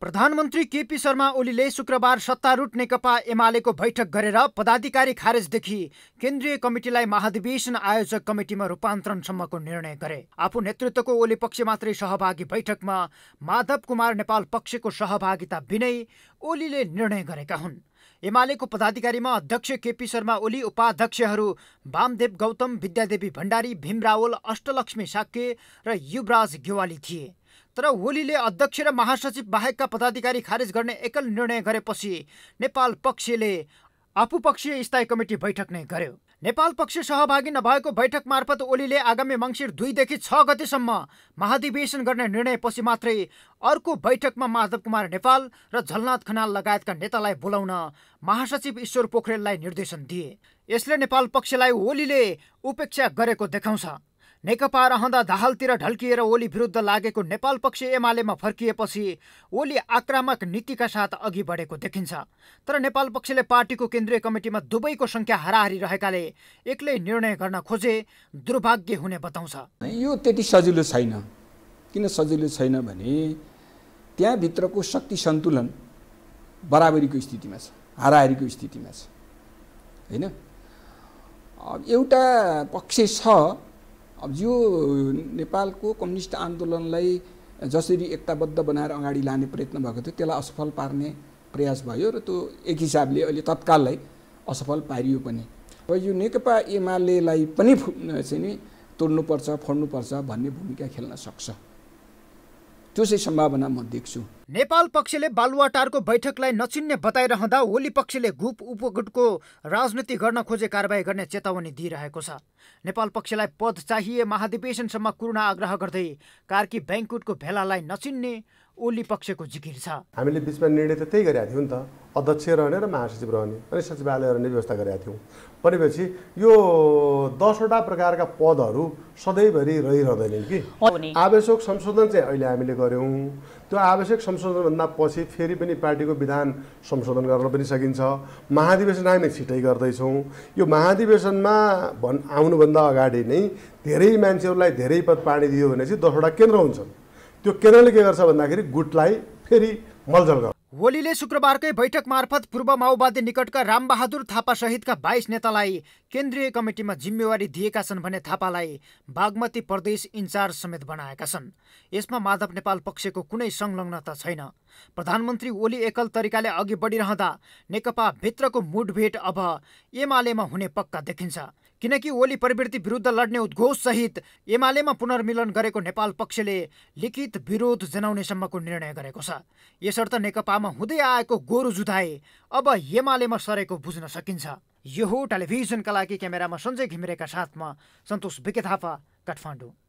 प्रधानमन्त्री केपी शर्मा ओलीले शुक्रबार सत्तारूढ नेकपा एमालेको बैठक गरेर पदाधिकारी खारेजदेखि केन्द्रीय कमिटिलाई महाधिवेशन आयोजक कमिटिमा रूपान्तरणसम्मको निर्णय गरे आफू नेतृत्वको ओली पक्ष मात्रै सहभागी बैठकमा माधव कुमार नेपाल पक्षको सहभागिता बिनै ओलीले निर्णय गरेका हुन् एमालेको पदाधिकारीमा अध्यक्ष केपी शर्मा ओली उपाध्यक्षहरू वामदेव गौतम विद्यादेवी भण्डारी भीम रावल अष्टलक्ष्मी साक्य र युवराज गेवाली थिए तर ओलीले अध्यक्ष र महासचिव बाहेकका पदाधिकारी खारेज गर्ने एकल निर्णय गरेपछि नेपाल पक्षले आफू पक्षीय स्थायी कमिटी बैठक नै गर्यो नेपाल पक्ष सहभागी नभएको बैठक मार्फत ओलीले आगामी मङ्सिर दुईदेखि छ गतिसम्म महाधिवेशन गर्ने निर्णयपछि मात्रै अर्को बैठकमा माधव कुमार नेपाल र झलनाथ खनाल लगायतका नेतालाई बोलाउन महासचिव ईश्वर पोखरेललाई निर्देशन दिए यसले नेपाल पक्षलाई ओलीले उपेक्षा गरेको देखाउँछ नेकपा रहँदा दाहालतिर ढल्किएर ओली विरुद्ध लागेको नेपाल पक्ष एमालेमा फर्किएपछि ओली आक्रामक नीतिका साथ अघि बढेको देखिन्छ तर नेपाल पक्षले पार्टीको केन्द्रीय कमिटीमा दुवैको सङ्ख्या हाराहारी रहेकाले एक्लै निर्णय गर्न खोजे दुर्भाग्य हुने बताउँछ यो त्यति सजिलो छैन किन सजिलो छैन भने त्यहाँभित्रको शक्ति सन्तुलन बराबरीको स्थितिमा छ हाराहारीको स्थितिमा छ होइन एउटा पक्ष छ अब यो नेपालको कम्युनिस्ट आन्दोलनलाई जसरी एकताबद्ध बनाएर अगाडि लाने प्रयत्न भएको थियो त्यसलाई असफल पार्ने प्रयास भयो र त्यो एक हिसाबले अहिले तत्काललाई असफल पारियो पनि र यो नेकपा एमालेलाई पनि चाहिँ नि तोड्नुपर्छ फोड्नुपर्छ भन्ने भूमिका खेल्न सक्छ त्यो चाहिँ सम्भावना म देख्छु नेपाल पक्षले बालुवाटारको बैठकलाई नचिन्ने बताइरहँदा ओली पक्षले गुप उपगुटको राजनीति गर्न खोजे कारवाही गर्ने चेतावनी दिइरहेको छ नेपाल पक्षलाई पद चाहिए महाधिवेशनसम्म कुरुणा आग्रह गर्दै कार्की ब्याङ्कुटको भेलालाई नचिन्ने ओली पक्षको जिकिर छ हामीले बिचमा निर्णय त त्यही गरेका थियौँ नि त अध्यक्ष रहने र महासचिव रहने अनि सचिवालय रहने व्यवस्था गरेका थियौँ भनेपछि यो दसवटा प्रकारका पदहरू सधैँभरि रहिरहँदैनन् कि आवश्यक संशोधन चाहिँ अहिले हामीले गऱ्यौँ त्यो आवश्यक संशोधनभन्दा पछि फेरि पनि पार्टीको विधान संशोधन गर्न पनि सकिन्छ महाधिवेशन हामी छिटै गर्दैछौँ यो महाधिवेशनमा भन् आउनुभन्दा अगाडि नै धेरै मान्छेहरूलाई धेरै पद पानी दियो भने चाहिँ दसवटा केन्द्र हुन्छन् त्यो केन्द्रले के गर्छ भन्दाखेरि गुटलाई फेरि मलजल गर्छ ओलीले शुक्रबारकै बैठक मार्फत पूर्व माओवादी निकटका रामबहादुर थापा सहितका बाइस नेतालाई केन्द्रीय कमिटीमा जिम्मेवारी दिएका छन् भने थापालाई बागमती प्रदेश इन्चार्ज समेत बनाएका छन् यसमा माधव नेपाल पक्षको कुनै संलग्नता छैन प्रधानमन्त्री ओली एकल तरिकाले अघि बढिरहँदा नेकपा भित्रको मुठभेट अब एमालेमा हुने पक्का देखिन्छ किनकि ओली प्रवृत्ति विरुद्ध लड्ने उद्घोषसहित एमालेमा पुनर्मिलन गरेको नेपाल पक्षले लिखित विरोध जनाउनेसम्मको निर्णय गरेको छ यसर्थ नेकपामा हुँदै आएको गोरु जुधाए अब एमालेमा सरेको बुझ्न सकिन्छ यो हो टेलिभिजनका लागि क्यामेरामा सञ्जय घिमिरेका साथमा सन्तोष विके थापा काठमाडौँ